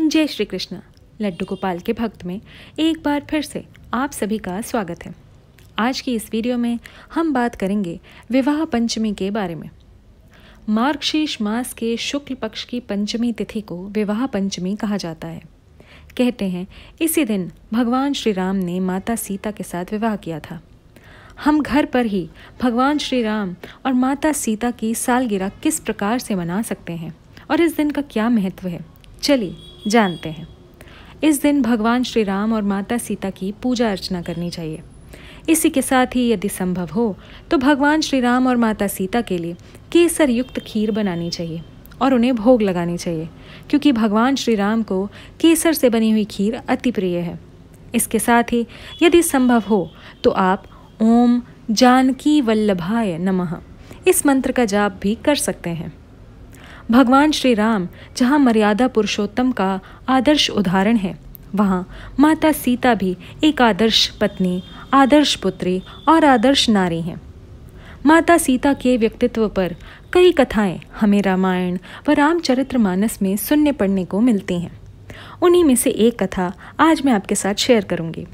जय श्री कृष्ण लड्डू गोपाल के भक्त में एक बार फिर से आप सभी का स्वागत है आज की इस वीडियो में हम बात करेंगे विवाह पंचमी के बारे में मार्गशीर्ष मास के शुक्ल पक्ष की पंचमी तिथि को विवाह पंचमी कहा जाता है कहते हैं इसी दिन भगवान श्री राम ने माता सीता के साथ विवाह किया था हम घर पर ही भगवान श्री राम और माता सीता की सालगिरह किस प्रकार से मना सकते हैं और इस दिन का क्या महत्व है चलिए जानते हैं इस दिन भगवान श्री राम और माता सीता की पूजा अर्चना करनी चाहिए इसी के साथ ही यदि संभव हो तो भगवान श्री राम और माता सीता के लिए केसर युक्त खीर बनानी चाहिए और उन्हें भोग लगानी चाहिए क्योंकि भगवान श्री राम को केसर से बनी हुई खीर अति प्रिय है इसके साथ ही यदि संभव हो तो आप ओम जानकी वल्लभाय नमः इस मंत्र का जाप भी कर सकते हैं भगवान श्री राम जहाँ मर्यादा पुरुषोत्तम का आदर्श उदाहरण है वहाँ माता सीता भी एक आदर्श पत्नी आदर्श पुत्री और आदर्श नारी हैं माता सीता के व्यक्तित्व पर कई कथाएं हमें रामायण व मानस में सुनने पढ़ने को मिलती हैं उन्हीं में से एक कथा आज मैं आपके साथ शेयर करूंगी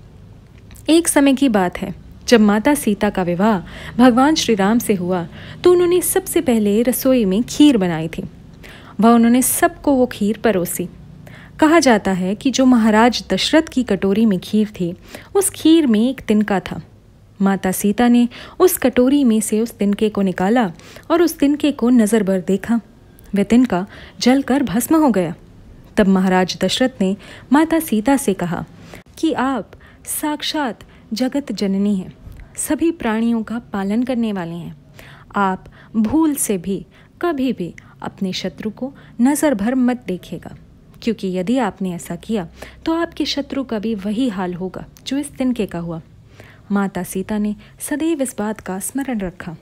एक समय की बात है जब माता सीता का विवाह भगवान श्री राम से हुआ तो उन्होंने सबसे पहले रसोई में खीर बनाई थी वह उन्होंने सबको वो खीर परोसी कहा जाता है कि जो महाराज दशरथ की कटोरी में खीर थी उस खीर में एक तिनका था माता सीता ने उस कटोरी में से उस तिनके को निकाला और उस तिनके को नज़र भर देखा वह तिनका जल कर भस्म हो गया तब महाराज दशरथ ने माता सीता से कहा कि आप साक्षात जगत जननी हैं सभी प्राणियों का पालन करने वाले हैं आप भूल से भी कभी भी अपने शत्रु को नज़र भर मत देखेगा क्योंकि यदि आपने ऐसा किया तो आपके शत्रु का भी वही हाल होगा जो इस तिनके का हुआ माता सीता ने सदैव इस बात का स्मरण रखा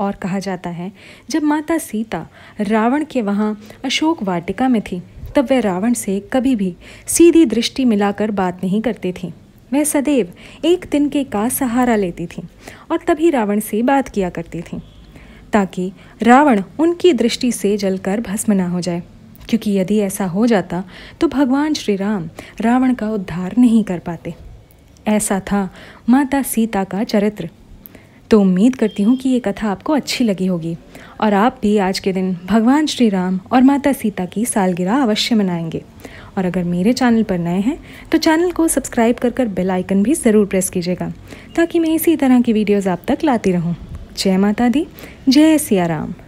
और कहा जाता है जब माता सीता रावण के वहाँ अशोक वाटिका में थी तब वह रावण से कभी भी सीधी दृष्टि मिलाकर बात नहीं करती थी वह सदैव एक तिनके का सहारा लेती थी और तभी रावण से बात किया करती थी ताकि रावण उनकी दृष्टि से जलकर भस्म ना हो जाए क्योंकि यदि ऐसा हो जाता तो भगवान श्री राम रावण का उद्धार नहीं कर पाते ऐसा था माता सीता का चरित्र तो उम्मीद करती हूँ कि ये कथा आपको अच्छी लगी होगी और आप भी आज के दिन भगवान श्री राम और माता सीता की सालगिरह अवश्य मनाएंगे और अगर मेरे चैनल पर नए हैं तो चैनल को सब्सक्राइब कर कर बेल आइकन भी ज़रूर प्रेस कीजिएगा ताकि मैं इसी तरह की वीडियोज़ आप तक लाती रहूँ जय माता दी जय सियाराम